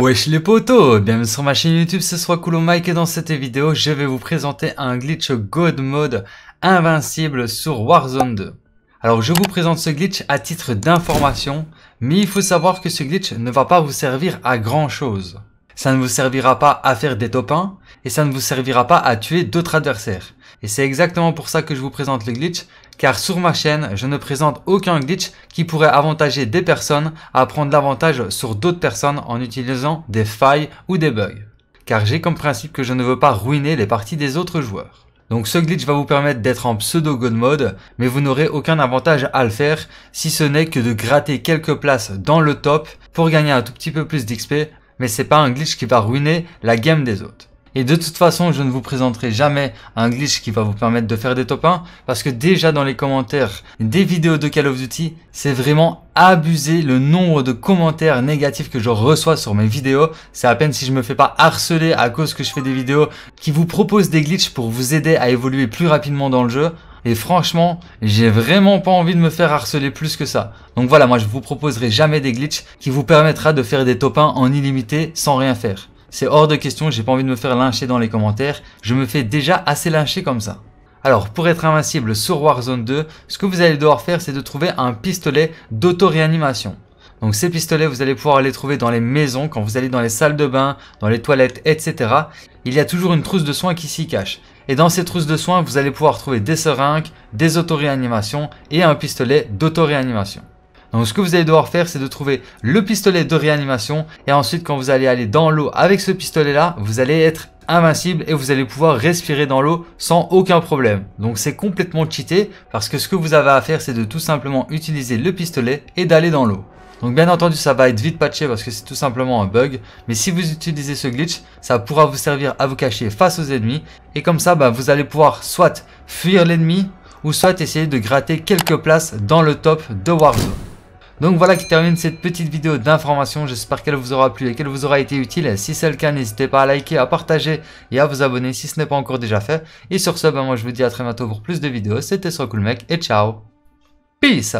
Wesh les potos, bienvenue sur ma chaîne YouTube, ce sera Coolo Mike et dans cette vidéo je vais vous présenter un glitch God Mode invincible sur Warzone 2. Alors je vous présente ce glitch à titre d'information, mais il faut savoir que ce glitch ne va pas vous servir à grand chose. Ça ne vous servira pas à faire des top 1 et ça ne vous servira pas à tuer d'autres adversaires. Et c'est exactement pour ça que je vous présente le glitch, car sur ma chaîne, je ne présente aucun glitch qui pourrait avantager des personnes à prendre l'avantage sur d'autres personnes en utilisant des failles ou des bugs. Car j'ai comme principe que je ne veux pas ruiner les parties des autres joueurs. Donc ce glitch va vous permettre d'être en pseudo god mode, mais vous n'aurez aucun avantage à le faire si ce n'est que de gratter quelques places dans le top pour gagner un tout petit peu plus d'XP mais c'est pas un glitch qui va ruiner la game des autres. Et de toute façon, je ne vous présenterai jamais un glitch qui va vous permettre de faire des top 1, parce que déjà dans les commentaires des vidéos de Call of Duty, c'est vraiment abusé le nombre de commentaires négatifs que je reçois sur mes vidéos. C'est à peine si je me fais pas harceler à cause que je fais des vidéos qui vous proposent des glitches pour vous aider à évoluer plus rapidement dans le jeu. Et franchement, j'ai vraiment pas envie de me faire harceler plus que ça. Donc voilà, moi je vous proposerai jamais des glitches qui vous permettra de faire des top 1 en illimité sans rien faire. C'est hors de question, j'ai pas envie de me faire lyncher dans les commentaires, je me fais déjà assez lyncher comme ça. Alors pour être invincible sur Warzone 2, ce que vous allez devoir faire c'est de trouver un pistolet d'auto-réanimation. Donc ces pistolets, vous allez pouvoir les trouver dans les maisons, quand vous allez dans les salles de bain, dans les toilettes, etc. Il y a toujours une trousse de soins qui s'y cache. Et dans ces trousses de soins, vous allez pouvoir trouver des seringues, des auto-réanimations et un pistolet d'auto-réanimation. Donc ce que vous allez devoir faire, c'est de trouver le pistolet de réanimation. Et ensuite, quand vous allez aller dans l'eau avec ce pistolet-là, vous allez être invincible et vous allez pouvoir respirer dans l'eau sans aucun problème. Donc c'est complètement cheaté parce que ce que vous avez à faire c'est de tout simplement utiliser le pistolet et d'aller dans l'eau. Donc bien entendu ça va être vite patché parce que c'est tout simplement un bug, mais si vous utilisez ce glitch, ça pourra vous servir à vous cacher face aux ennemis et comme ça bah, vous allez pouvoir soit fuir l'ennemi ou soit essayer de gratter quelques places dans le top de Warzone. Donc voilà qui termine cette petite vidéo d'information. J'espère qu'elle vous aura plu et qu'elle vous aura été utile. Si c'est le cas, n'hésitez pas à liker, à partager et à vous abonner si ce n'est pas encore déjà fait. Et sur ce, ben moi je vous dis à très bientôt pour plus de vidéos. C'était mec et ciao. Peace